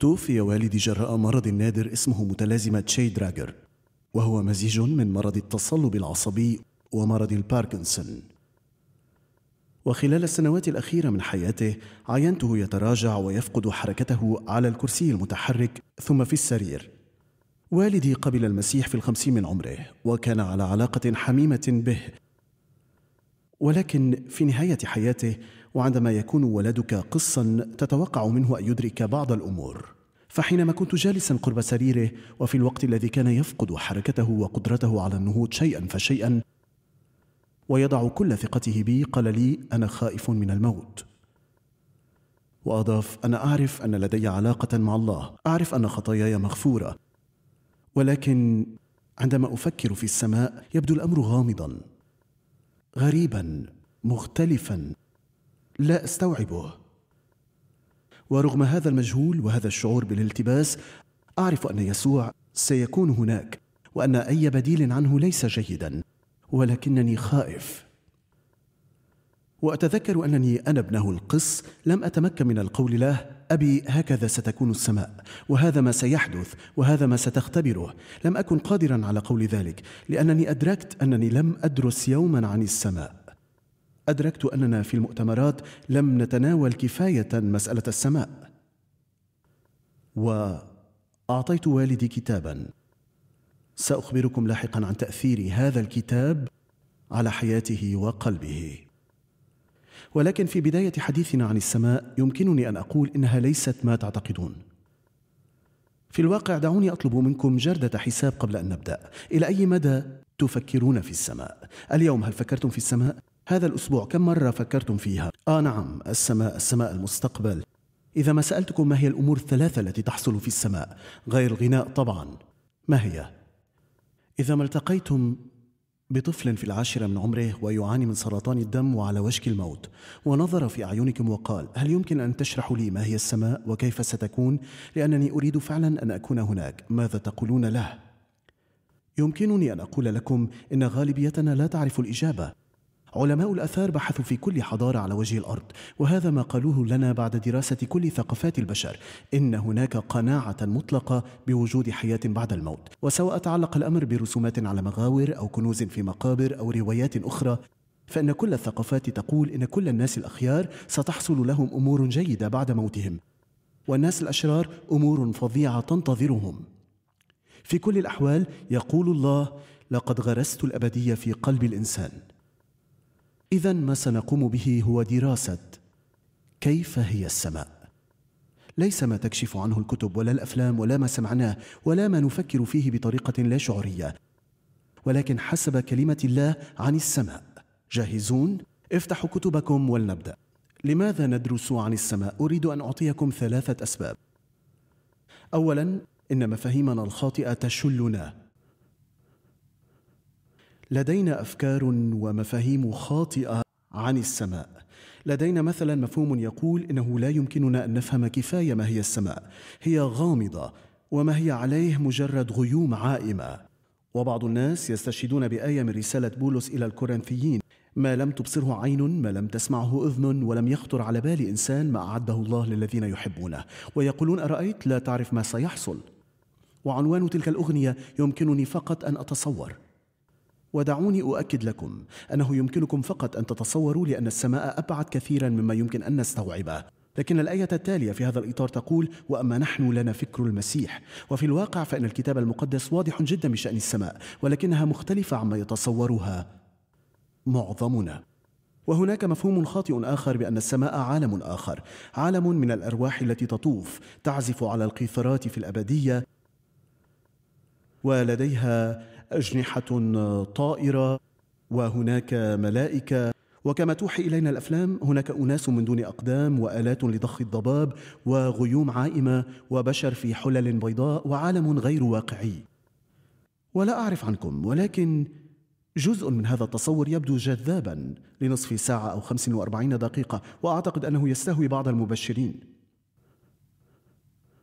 توفي والدي جراء مرض نادر اسمه متلازمة شي دراجر وهو مزيج من مرض التصلب العصبي ومرض الباركنسون وخلال السنوات الأخيرة من حياته عينته يتراجع ويفقد حركته على الكرسي المتحرك ثم في السرير والدي قبل المسيح في الخمسين من عمره وكان على علاقة حميمة به ولكن في نهاية حياته وعندما يكون ولدك قصا تتوقع منه أن يدرك بعض الأمور فحينما كنت جالسا قرب سريره وفي الوقت الذي كان يفقد حركته وقدرته على النهوض شيئا فشيئا ويضع كل ثقته بي قال لي انا خائف من الموت واضاف انا اعرف ان لدي علاقه مع الله اعرف ان خطاياي مغفوره ولكن عندما افكر في السماء يبدو الامر غامضا غريبا مختلفا لا استوعبه ورغم هذا المجهول وهذا الشعور بالالتباس اعرف ان يسوع سيكون هناك وان اي بديل عنه ليس جيدا ولكنني خائف واتذكر انني انا ابنه القس لم اتمكن من القول له ابي هكذا ستكون السماء وهذا ما سيحدث وهذا ما ستختبره لم اكن قادرا على قول ذلك لانني ادركت انني لم ادرس يوما عن السماء أدركت أننا في المؤتمرات لم نتناول كفاية مسألة السماء وأعطيت والدي كتابا سأخبركم لاحقا عن تأثير هذا الكتاب على حياته وقلبه ولكن في بداية حديثنا عن السماء يمكنني أن أقول إنها ليست ما تعتقدون في الواقع دعوني أطلب منكم جردة حساب قبل أن نبدأ إلى أي مدى تفكرون في السماء اليوم هل فكرتم في السماء هذا الأسبوع كم مرة فكرتم فيها؟ آه نعم السماء السماء المستقبل إذا ما سألتكم ما هي الأمور الثلاثة التي تحصل في السماء غير الغناء طبعا ما هي؟ إذا ما التقيتم بطفل في العاشرة من عمره ويعاني من سرطان الدم وعلى وشك الموت ونظر في أعينكم وقال هل يمكن أن تشرحوا لي ما هي السماء وكيف ستكون لأنني أريد فعلا أن أكون هناك ماذا تقولون له؟ يمكنني أن أقول لكم إن غالبيتنا لا تعرف الإجابة علماء الأثار بحثوا في كل حضارة على وجه الأرض وهذا ما قالوه لنا بعد دراسة كل ثقافات البشر إن هناك قناعة مطلقة بوجود حياة بعد الموت وسواء تعلق الأمر برسومات على مغاور أو كنوز في مقابر أو روايات أخرى فإن كل الثقافات تقول إن كل الناس الأخيار ستحصل لهم أمور جيدة بعد موتهم والناس الأشرار أمور فظيعة تنتظرهم في كل الأحوال يقول الله لقد غرست الأبدية في قلب الإنسان اذا ما سنقوم به هو دراسه كيف هي السماء ليس ما تكشف عنه الكتب ولا الافلام ولا ما سمعناه ولا ما نفكر فيه بطريقه لا شعوريه ولكن حسب كلمه الله عن السماء جاهزون افتحوا كتبكم ولنبدا لماذا ندرس عن السماء اريد ان اعطيكم ثلاثه اسباب اولا ان مفاهيمنا الخاطئه تشلنا لدينا افكار ومفاهيم خاطئه عن السماء لدينا مثلا مفهوم يقول انه لا يمكننا ان نفهم كفايه ما هي السماء هي غامضه وما هي عليه مجرد غيوم عائمه وبعض الناس يستشهدون بايه من رساله بولس الى الكورنثيين ما لم تبصره عين ما لم تسمعه اذن ولم يخطر على بال انسان ما اعده الله للذين يحبونه ويقولون ارايت لا تعرف ما سيحصل وعنوان تلك الاغنيه يمكنني فقط ان اتصور ودعوني أؤكد لكم أنه يمكنكم فقط أن تتصوروا لأن السماء أبعد كثيرا مما يمكن أن نستوعبه لكن الآية التالية في هذا الإطار تقول وأما نحن لنا فكر المسيح وفي الواقع فإن الكتاب المقدس واضح جدا بشأن السماء ولكنها مختلفة عما يتصورها معظمنا وهناك مفهوم خاطئ آخر بأن السماء عالم آخر عالم من الأرواح التي تطوف تعزف على القيثرات في الأبدية ولديها أجنحة طائرة وهناك ملائكة وكما توحي إلينا الأفلام هناك أناس من دون أقدام وآلات لضخ الضباب وغيوم عائمة وبشر في حلل بيضاء وعالم غير واقعي ولا أعرف عنكم ولكن جزء من هذا التصور يبدو جذابا لنصف ساعة أو 45 دقيقة وأعتقد أنه يستهوي بعض المبشرين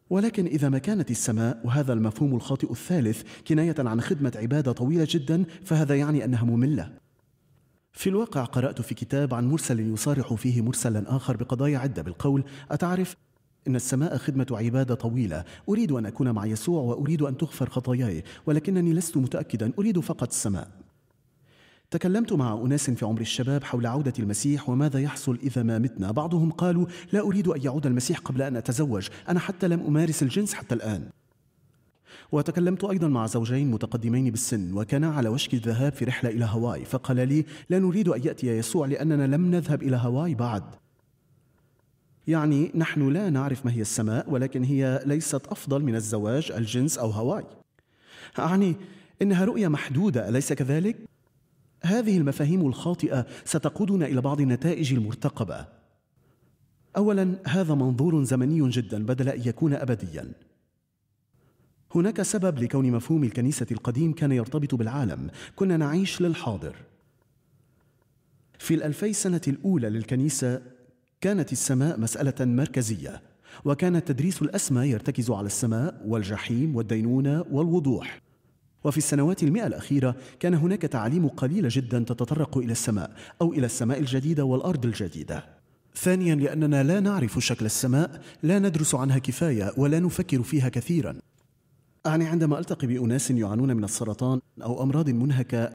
ولكن إذا ما كانت السماء وهذا المفهوم الخاطئ الثالث كناية عن خدمة عبادة طويلة جدا فهذا يعني أنها مملة. في الواقع قرأت في كتاب عن مرسل يصارح فيه مرسلا آخر بقضايا عدة بالقول أتعرف إن السماء خدمة عبادة طويلة أريد أن أكون مع يسوع وأريد أن تغفر خطاياي ولكنني لست متأكدا أريد فقط السماء تكلمت مع أناس في عمر الشباب حول عودة المسيح وماذا يحصل إذا ما متنا بعضهم قالوا لا أريد أن يعود المسيح قبل أن أتزوج أنا حتى لم أمارس الجنس حتى الآن وتكلمت أيضا مع زوجين متقدمين بالسن وكانا على وشك الذهاب في رحلة إلى هاواي فقال لي لا نريد أن يأتي يسوع لأننا لم نذهب إلى هاواي بعد يعني نحن لا نعرف ما هي السماء ولكن هي ليست أفضل من الزواج الجنس أو هاواي أعني إنها رؤية محدودة أليس كذلك؟ هذه المفاهيم الخاطئه ستقودنا الى بعض النتائج المرتقبه اولا هذا منظور زمني جدا بدل ان يكون ابديا هناك سبب لكون مفهوم الكنيسه القديم كان يرتبط بالعالم كنا نعيش للحاضر في الألفي سنة الأولى للكنيسة كانت السماء مسألة مركزية وكان التدريس الأسمى يرتكز على السماء والجحيم والدينونة والوضوح وفي السنوات المئة الأخيرة كان هناك تعاليم قليلة جدا تتطرق إلى السماء أو إلى السماء الجديدة والأرض الجديدة. ثانيا لأننا لا نعرف شكل السماء، لا ندرس عنها كفاية ولا نفكر فيها كثيرا. أعني عندما ألتقي بأناس يعانون من السرطان أو أمراض منهكة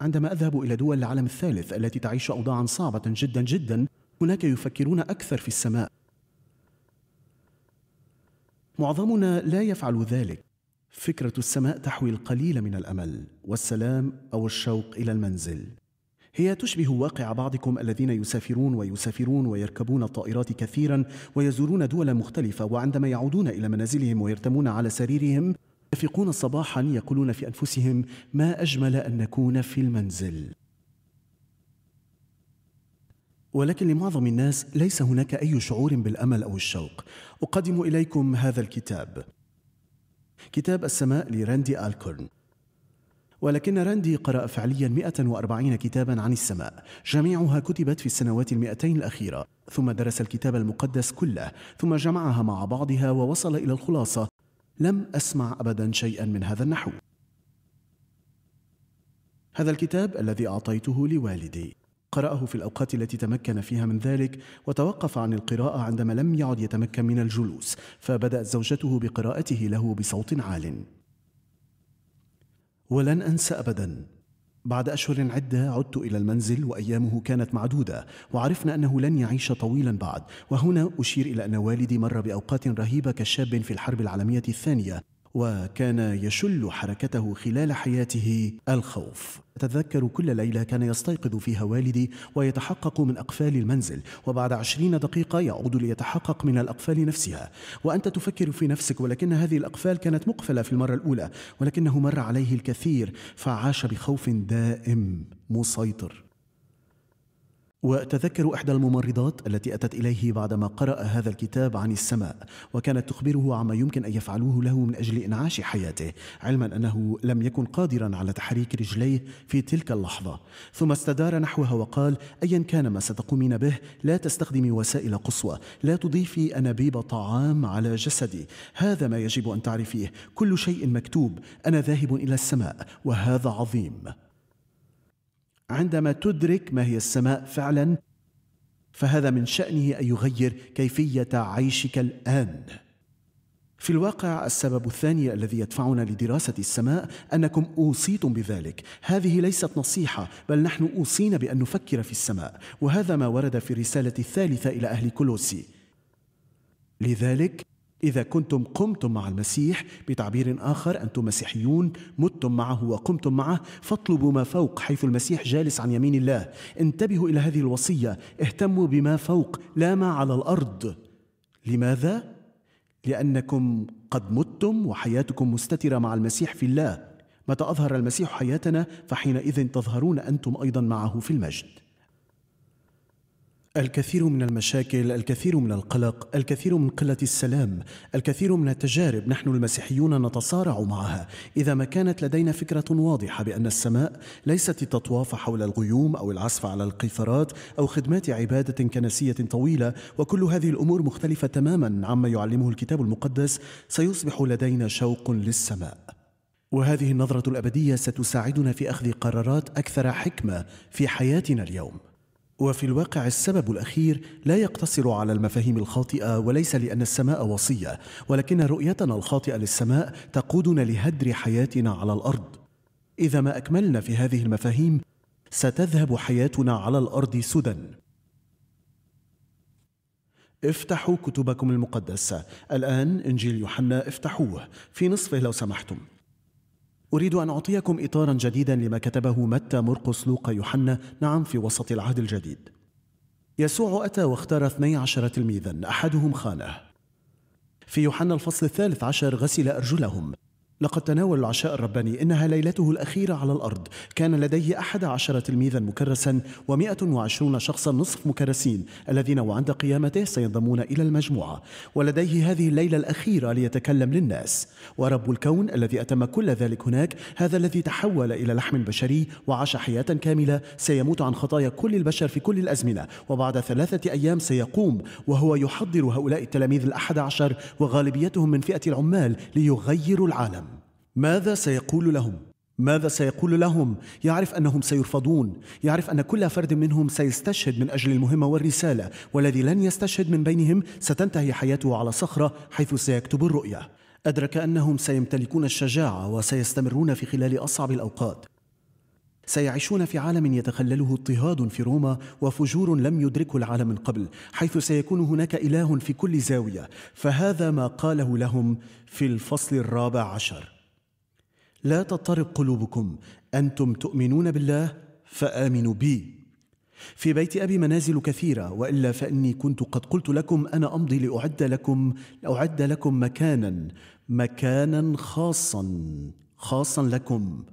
عندما أذهب إلى دول العالم الثالث التي تعيش أوضاعا صعبة جدا جدا هناك يفكرون أكثر في السماء معظمنا لا يفعل ذلك فكره السماء تحوي القليل من الامل والسلام او الشوق الى المنزل هي تشبه واقع بعضكم الذين يسافرون ويسافرون ويركبون الطائرات كثيرا ويزورون دولا مختلفه وعندما يعودون الى منازلهم ويرتمون على سريرهم يفيقون صباحا يقولون في انفسهم ما اجمل ان نكون في المنزل ولكن لمعظم الناس ليس هناك اي شعور بالامل او الشوق اقدم اليكم هذا الكتاب كتاب السماء لراندي آلكورن ولكن راندي قرأ فعليا 140 كتابا عن السماء جميعها كتبت في السنوات المئتين الأخيرة ثم درس الكتاب المقدس كله ثم جمعها مع بعضها ووصل إلى الخلاصة لم أسمع أبدا شيئا من هذا النحو هذا الكتاب الذي أعطيته لوالدي قرأه في الأوقات التي تمكن فيها من ذلك وتوقف عن القراءة عندما لم يعد يتمكن من الجلوس فبدأت زوجته بقراءته له بصوت عال ولن أنسى أبدا بعد أشهر عدة عدت إلى المنزل وأيامه كانت معدودة وعرفنا أنه لن يعيش طويلا بعد وهنا أشير إلى أن والدي مر بأوقات رهيبة كشاب في الحرب العالمية الثانية وكان يشل حركته خلال حياته الخوف أتذكر كل ليلة كان يستيقظ فيها والدي ويتحقق من أقفال المنزل وبعد عشرين دقيقة يعود ليتحقق من الأقفال نفسها وأنت تفكر في نفسك ولكن هذه الأقفال كانت مقفلة في المرة الأولى ولكنه مر عليه الكثير فعاش بخوف دائم مسيطر وتذكر احدى الممرضات التي اتت اليه بعدما قرا هذا الكتاب عن السماء وكانت تخبره عما يمكن ان يفعلوه له من اجل انعاش حياته علما انه لم يكن قادرا على تحريك رجليه في تلك اللحظه ثم استدار نحوها وقال ايا كان ما ستقومين به لا تستخدمي وسائل قصوى لا تضيفي انابيب طعام على جسدي هذا ما يجب ان تعرفيه كل شيء مكتوب انا ذاهب الى السماء وهذا عظيم عندما تدرك ما هي السماء فعلا فهذا من شأنه أن يغير كيفية عيشك الآن. في الواقع السبب الثاني الذي يدفعنا لدراسة السماء أنكم أوصيتم بذلك، هذه ليست نصيحة بل نحن أوصينا بأن نفكر في السماء، وهذا ما ورد في الرسالة الثالثة إلى أهل كولوسي. لذلك إذا كنتم قمتم مع المسيح بتعبير آخر أنتم مسيحيون متم معه وقمتم معه فاطلبوا ما فوق حيث المسيح جالس عن يمين الله انتبهوا إلى هذه الوصية اهتموا بما فوق لا ما على الأرض لماذا؟ لأنكم قد متم وحياتكم مستترة مع المسيح في الله متى أظهر المسيح حياتنا فحينئذ تظهرون أنتم أيضا معه في المجد الكثير من المشاكل، الكثير من القلق، الكثير من قلة السلام، الكثير من التجارب نحن المسيحيون نتصارع معها، إذا ما كانت لدينا فكرة واضحة بأن السماء ليست التطواف حول الغيوم أو العزف على القيثارات أو خدمات عبادة كنسية طويلة، وكل هذه الأمور مختلفة تماما عما يعلمه الكتاب المقدس، سيصبح لدينا شوق للسماء. وهذه النظرة الأبدية ستساعدنا في أخذ قرارات أكثر حكمة في حياتنا اليوم. وفي الواقع السبب الاخير لا يقتصر على المفاهيم الخاطئه وليس لان السماء وصيه ولكن رؤيتنا الخاطئه للسماء تقودنا لهدر حياتنا على الارض اذا ما اكملنا في هذه المفاهيم ستذهب حياتنا على الارض سدى افتحوا كتبكم المقدسه الان انجيل يوحنا افتحوه في نصفه لو سمحتم أريد أن أعطيكم إطارا جديدا لما كتبه متى مرقس لوقا يوحنا نعم في وسط العهد الجديد يسوع أتى واختار اثني عشر تلميذا أحدهم خانه في يوحنا الفصل الثالث عشر غسل أرجلهم لقد تناول العشاء الرباني إنها ليلته الأخيرة على الأرض كان لديه أحد عشر تلميذا مكرسا ومائة وعشرون شخصا نصف مكرسين الذين وعند قيامته سينضمون إلى المجموعة ولديه هذه الليلة الأخيرة ليتكلم للناس ورب الكون الذي أتم كل ذلك هناك هذا الذي تحول إلى لحم بشري وعاش حياة كاملة سيموت عن خطايا كل البشر في كل الأزمنة وبعد ثلاثة أيام سيقوم وهو يحضر هؤلاء التلاميذ الأحد عشر وغالبيتهم من فئة العمال ليغيروا العالم ماذا سيقول لهم ماذا سيقول لهم يعرف انهم سيرفضون يعرف ان كل فرد منهم سيستشهد من اجل المهمه والرساله والذي لن يستشهد من بينهم ستنتهي حياته على صخره حيث سيكتب الرؤيه ادرك انهم سيمتلكون الشجاعه وسيستمرون في خلال اصعب الاوقات سيعيشون في عالم يتخلله اضطهاد في روما وفجور لم يدركه العالم من قبل حيث سيكون هناك اله في كل زاويه فهذا ما قاله لهم في الفصل الرابع عشر لا تضطرب قلوبكم انتم تؤمنون بالله فامنوا بي في بيت ابي منازل كثيره والا فاني كنت قد قلت لكم انا امضي لاعد لكم لاعد لكم مكانا مكانا خاصا خاصا لكم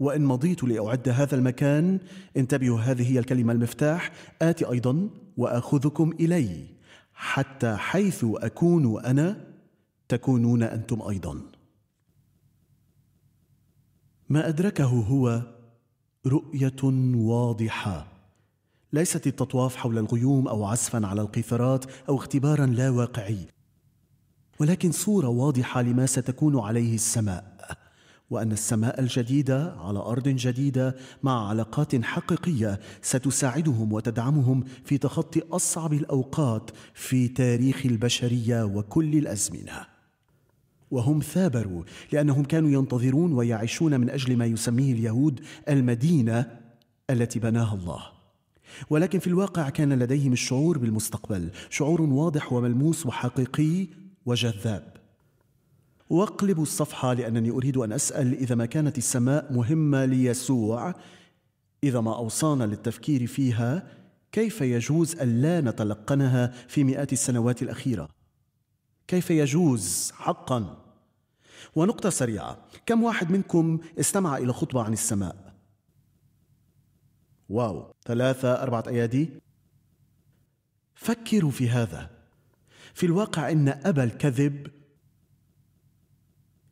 وان مضيت لاعد هذا المكان انتبهوا هذه هي الكلمه المفتاح اتي ايضا واخذكم الي حتى حيث اكون انا تكونون انتم ايضا ما ادركه هو رؤيه واضحه ليست التطواف حول الغيوم او عزفا على القيثارات او اختبارا لا واقعي ولكن صوره واضحه لما ستكون عليه السماء وان السماء الجديده على ارض جديده مع علاقات حقيقيه ستساعدهم وتدعمهم في تخطي اصعب الاوقات في تاريخ البشريه وكل الازمنه وهم ثابروا لانهم كانوا ينتظرون ويعيشون من اجل ما يسميه اليهود المدينه التي بناها الله ولكن في الواقع كان لديهم الشعور بالمستقبل شعور واضح وملموس وحقيقي وجذاب واقلبوا الصفحه لانني اريد ان اسال اذا ما كانت السماء مهمه ليسوع اذا ما اوصانا للتفكير فيها كيف يجوز ان لا نتلقنها في مئات السنوات الاخيره كيف يجوز حقا ونقطة سريعة كم واحد منكم استمع إلى خطبة عن السماء واو ثلاثة أربعة أيادي فكروا في هذا في الواقع إن أبا الكذب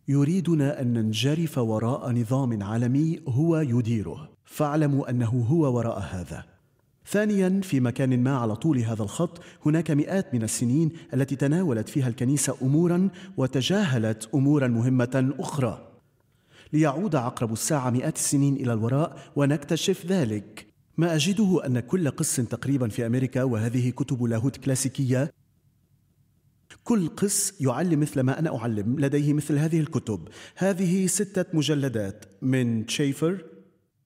يريدنا أن ننجرف وراء نظام عالمي هو يديره فاعلموا أنه هو وراء هذا ثانيا في مكان ما على طول هذا الخط هناك مئات من السنين التي تناولت فيها الكنيسه امورا وتجاهلت امورا مهمه اخرى ليعود عقرب الساعه مئات السنين الى الوراء ونكتشف ذلك ما اجده ان كل قس تقريبا في امريكا وهذه كتب لاهوت كلاسيكيه كل قس يعلم مثل ما انا اعلم لديه مثل هذه الكتب هذه سته مجلدات من تشيفر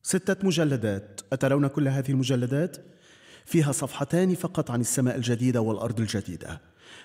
ستة مجلدات أترون كل هذه المجلدات؟ فيها صفحتان فقط عن السماء الجديدة والأرض الجديدة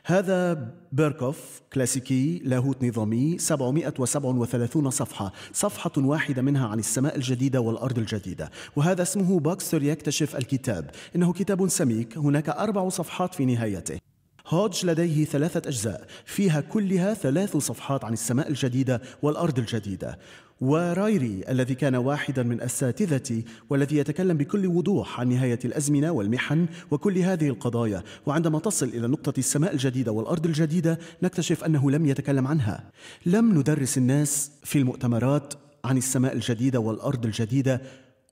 هذا بيركوف كلاسيكي لاهوت نظامي 737 صفحة صفحة واحدة منها عن السماء الجديدة والأرض الجديدة وهذا اسمه باكستر يكتشف الكتاب إنه كتاب سميك هناك أربع صفحات في نهايته هودج لديه ثلاثة أجزاء فيها كلها ثلاث صفحات عن السماء الجديدة والأرض الجديدة ورايري الذي كان واحدا من الساتذة والذي يتكلم بكل وضوح عن نهاية الأزمنة والمحن وكل هذه القضايا وعندما تصل إلى نقطة السماء الجديدة والأرض الجديدة نكتشف أنه لم يتكلم عنها لم ندرس الناس في المؤتمرات عن السماء الجديدة والأرض الجديدة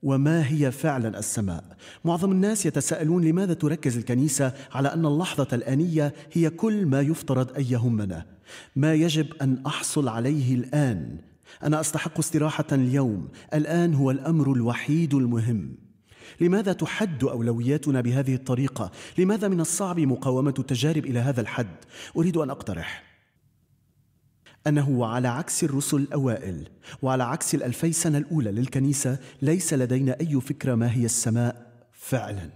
وما هي فعلا السماء معظم الناس يتساءلون لماذا تركز الكنيسه على ان اللحظه الانيه هي كل ما يفترض ان يهمنا ما يجب ان احصل عليه الان انا استحق استراحه اليوم الان هو الامر الوحيد المهم لماذا تحد اولوياتنا بهذه الطريقه لماذا من الصعب مقاومه التجارب الى هذا الحد اريد ان اقترح انه على عكس الرسل الاوائل وعلى عكس الالفي سنه الاولى للكنيسه ليس لدينا اي فكره ما هي السماء فعلا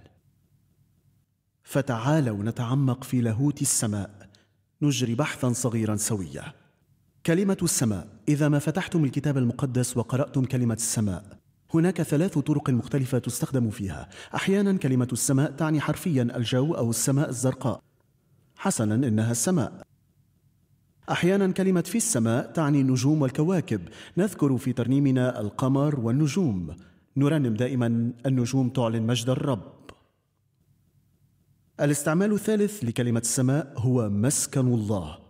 فتعالوا نتعمق في لاهوت السماء نجري بحثا صغيرا سويه كلمة السماء إذا ما فتحتم الكتاب المقدس وقرأتم كلمة السماء هناك ثلاث طرق مختلفة تستخدم فيها أحيانا كلمة السماء تعني حرفيا الجو أو السماء الزرقاء حسنا إنها السماء أحيانا كلمة في السماء تعني النجوم والكواكب نذكر في ترنيمنا القمر والنجوم نرنم دائما النجوم تعلن مجد الرب الاستعمال الثالث لكلمة السماء هو مسكن الله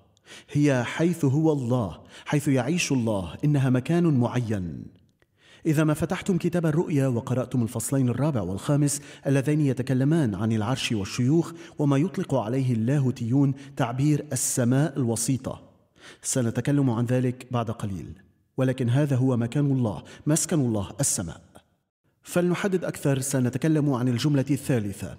هي حيث هو الله حيث يعيش الله انها مكان معين اذا ما فتحتم كتاب الرؤيا وقراتم الفصلين الرابع والخامس اللذين يتكلمان عن العرش والشيوخ وما يطلق عليه اللاهوتيون تعبير السماء الوسيطه سنتكلم عن ذلك بعد قليل ولكن هذا هو مكان الله مسكن الله السماء فلنحدد اكثر سنتكلم عن الجمله الثالثه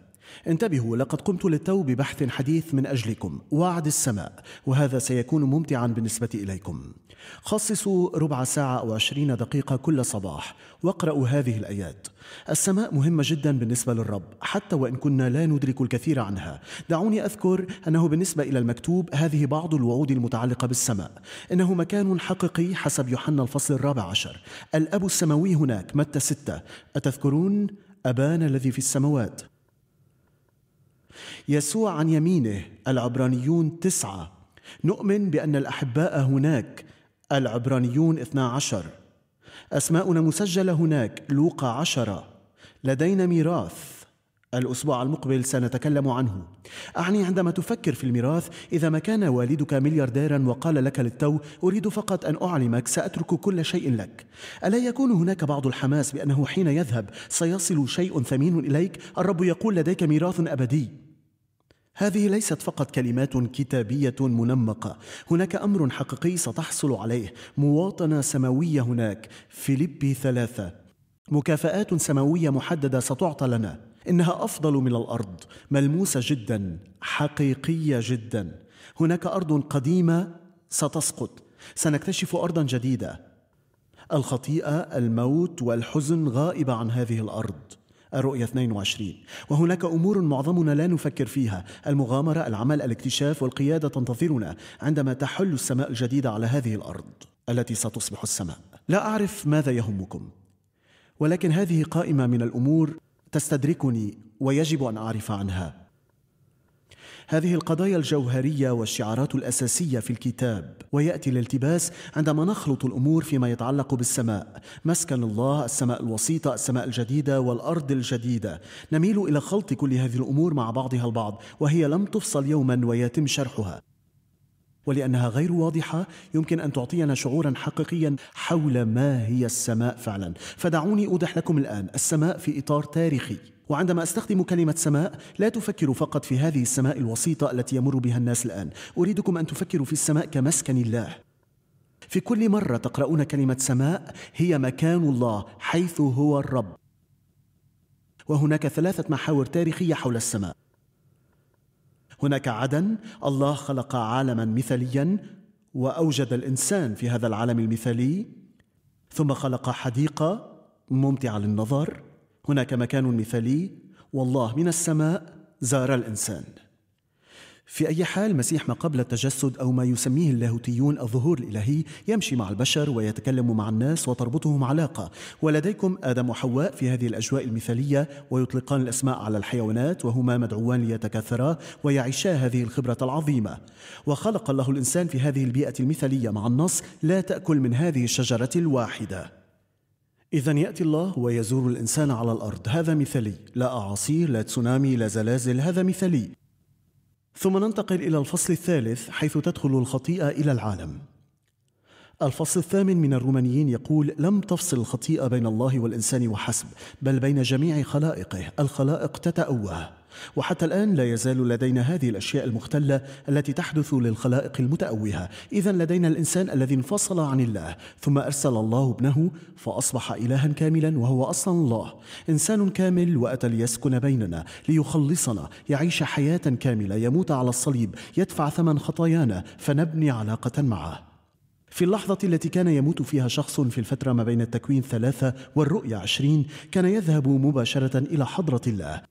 انتبهوا لقد قمت للتو ببحث حديث من أجلكم وعد السماء وهذا سيكون ممتعا بالنسبة إليكم خصصوا ربع ساعة أو عشرين دقيقة كل صباح واقرأوا هذه الآيات السماء مهمة جدا بالنسبة للرب حتى وإن كنا لا ندرك الكثير عنها دعوني أذكر أنه بالنسبة إلى المكتوب هذه بعض الوعود المتعلقة بالسماء إنه مكان حقيقي حسب يوحنا الفصل الرابع عشر الأب السماوي هناك متى ستة أتذكرون أبانا الذي في السماوات يسوع عن يمينه العبرانيون تسعة نؤمن بأن الأحباء هناك العبرانيون 12 أسماؤنا مسجلة هناك لوقا عشرة لدينا ميراث الأسبوع المقبل سنتكلم عنه أعني عندما تفكر في الميراث إذا ما كان والدك مليارديرا وقال لك للتو أريد فقط أن أعلمك سأترك كل شيء لك ألا يكون هناك بعض الحماس بأنه حين يذهب سيصل شيء ثمين إليك الرب يقول لديك ميراث أبدي هذه ليست فقط كلمات كتابية منمقة، هناك أمر حقيقي ستحصل عليه، مواطنة سماوية هناك، فيليبي ثلاثة، مكافآت سماوية محددة ستعطى لنا، إنها أفضل من الأرض، ملموسة جدا، حقيقية جدا، هناك أرض قديمة ستسقط، سنكتشف أرضا جديدة. الخطيئة، الموت والحزن غائبة عن هذه الأرض. الرؤية 22 وهناك أمور معظمنا لا نفكر فيها المغامرة العمل الاكتشاف والقيادة تنتظرنا عندما تحل السماء الجديدة على هذه الأرض التي ستصبح السماء لا أعرف ماذا يهمكم ولكن هذه قائمة من الأمور تستدركني ويجب أن أعرف عنها هذه القضايا الجوهرية والشعارات الأساسية في الكتاب ويأتي الالتباس عندما نخلط الأمور فيما يتعلق بالسماء مسكن الله السماء الوسيطة السماء الجديدة والأرض الجديدة نميل إلى خلط كل هذه الأمور مع بعضها البعض وهي لم تفصل يوما ويتم شرحها ولأنها غير واضحة يمكن أن تعطينا شعورا حقيقيا حول ما هي السماء فعلا فدعوني أوضح لكم الآن السماء في إطار تاريخي وعندما أستخدم كلمة سماء لا تفكر فقط في هذه السماء الوسيطة التي يمر بها الناس الآن أريدكم أن تفكروا في السماء كمسكن الله في كل مرة تقرؤون كلمة سماء هي مكان الله حيث هو الرب وهناك ثلاثة محاور تاريخية حول السماء هناك عدن الله خلق عالما مثاليا واوجد الانسان في هذا العالم المثالي ثم خلق حديقه ممتعه للنظر هناك مكان مثالي والله من السماء زار الانسان في أي حال مسيح ما قبل التجسد أو ما يسميه اللاهوتيون الظهور الإلهي يمشي مع البشر ويتكلم مع الناس وتربطهم علاقة ولديكم آدم وحواء في هذه الأجواء المثالية ويطلقان الأسماء على الحيوانات وهما مدعوان ليتكاثرا ويعيشا هذه الخبرة العظيمة وخلق الله الإنسان في هذه البيئة المثالية مع النص لا تأكل من هذه الشجرة الواحدة إذا يأتي الله ويزور الإنسان على الأرض، هذا مثالي، لا أعاصير، لا تسونامي، لا زلازل، هذا مثالي. ثم ننتقل إلى الفصل الثالث حيث تدخل الخطيئة إلى العالم. الفصل الثامن من الرومانيين يقول: لم تفصل الخطيئة بين الله والإنسان وحسب، بل بين جميع خلائقه، الخلائق تتأوه. وحتى الآن لا يزال لدينا هذه الأشياء المختلة التي تحدث للخلائق المتأوهة إذا لدينا الإنسان الذي انفصل عن الله ثم أرسل الله ابنه فأصبح إلها كاملا وهو أصلا الله إنسان كامل وأتى ليسكن بيننا ليخلصنا يعيش حياة كاملة يموت على الصليب يدفع ثمن خطايانا فنبني علاقة معه في اللحظة التي كان يموت فيها شخص في الفترة ما بين التكوين ثلاثة والرؤية عشرين كان يذهب مباشرة إلى حضرة الله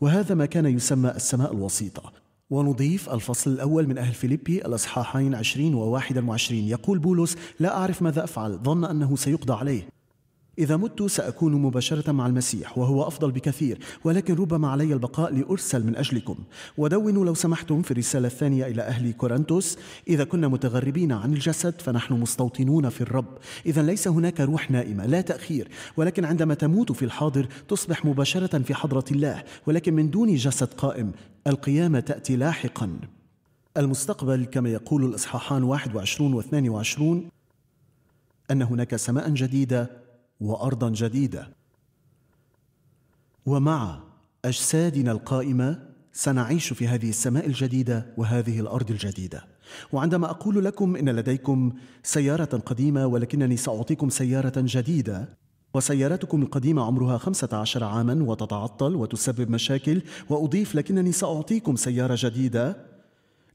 وهذا ما كان يسمى السماء الوسيطة ونضيف الفصل الأول من أهل فيليبي الأصحاحين 20 و 21 يقول بولس لا أعرف ماذا أفعل ظن أنه سيقضى عليه إذا مت سأكون مباشرة مع المسيح وهو أفضل بكثير ولكن ربما علي البقاء لأرسل من أجلكم ودونوا لو سمحتم في الرسالة الثانية إلى أهل كورنثوس إذا كنا متغربين عن الجسد فنحن مستوطنون في الرب إذا ليس هناك روح نائمة لا تأخير ولكن عندما تموت في الحاضر تصبح مباشرة في حضرة الله ولكن من دون جسد قائم القيامة تأتي لاحقا المستقبل كما يقول الإصحاحان 21 و 22 أن هناك سماء جديدة وارضا جديده ومع اجسادنا القائمه سنعيش في هذه السماء الجديده وهذه الارض الجديده وعندما اقول لكم ان لديكم سياره قديمه ولكنني ساعطيكم سياره جديده وسيارتكم القديمة عمرها 15 عاما وتتعطل وتسبب مشاكل وأضيف لكنني سأعطيكم سيارة جديدة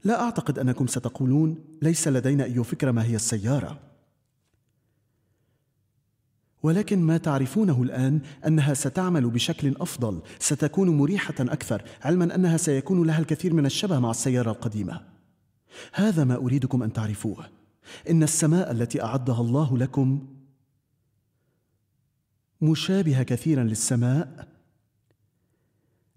لا أعتقد أنكم ستقولون ليس لدينا أي فكرة ما هي السيارة ولكن ما تعرفونه الآن أنها ستعمل بشكل أفضل ستكون مريحة أكثر علما أنها سيكون لها الكثير من الشبه مع السيارة القديمة هذا ما أريدكم أن تعرفوه إن السماء التي أعدها الله لكم مشابهة كثيرا للسماء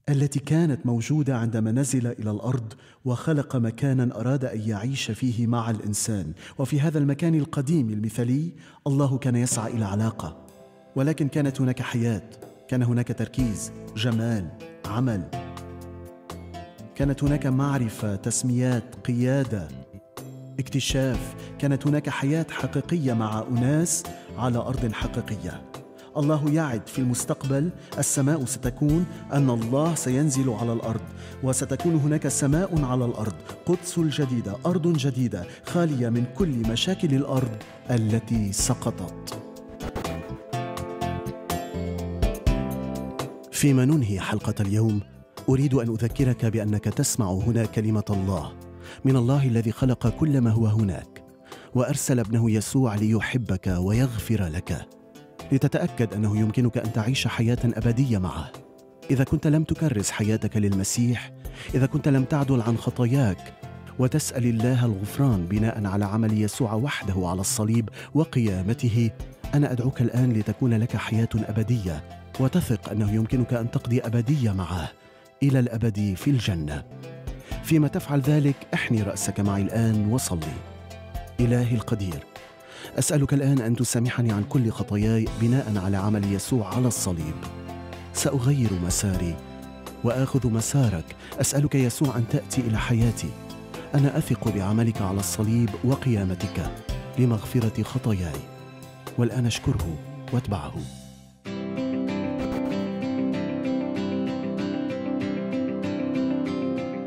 التي كانت موجوده عندما نزل الى الارض وخلق مكانا اراد ان يعيش فيه مع الانسان وفي هذا المكان القديم المثالي الله كان يسعى الى علاقه ولكن كانت هناك حياه كان هناك تركيز جمال عمل كانت هناك معرفه تسميات قياده اكتشاف كانت هناك حياه حقيقيه مع اناس على ارض حقيقيه الله يعد في المستقبل السماء ستكون أن الله سينزل على الأرض وستكون هناك سماء على الأرض قدس الجديدة أرض جديدة خالية من كل مشاكل الأرض التي سقطت فيما ننهي حلقة اليوم أريد أن أذكرك بأنك تسمع هنا كلمة الله من الله الذي خلق كل ما هو هناك وأرسل ابنه يسوع ليحبك ويغفر لك لتتاكد انه يمكنك ان تعيش حياه ابديه معه اذا كنت لم تكرس حياتك للمسيح اذا كنت لم تعدل عن خطاياك وتسال الله الغفران بناء على عمل يسوع وحده على الصليب وقيامته انا ادعوك الان لتكون لك حياه ابديه وتثق انه يمكنك ان تقضي ابديه معه الى الابد في الجنه فيما تفعل ذلك احني راسك معي الان وصلي الهي القدير أسألك الآن أن تسامحني عن كل خطاياي بناء على عمل يسوع على الصليب سأغير مساري وآخذ مسارك أسألك يسوع أن تأتي إلى حياتي أنا أثق بعملك على الصليب وقيامتك لمغفرة خطاياي والآن أشكره واتبعه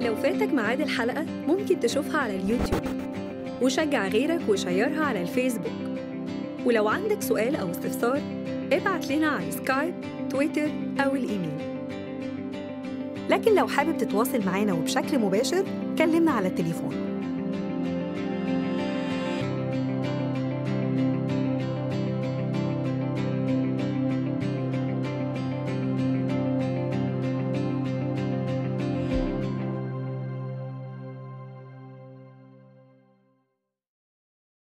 لو فاتك ميعاد الحلقة ممكن تشوفها على اليوتيوب وشجع غيرك وشيرها على الفيسبوك ولو عندك سؤال أو استفسار ابعت لنا على سكايب، تويتر أو الإيميل لكن لو حابب تتواصل معانا وبشكل مباشر كلمنا على التليفون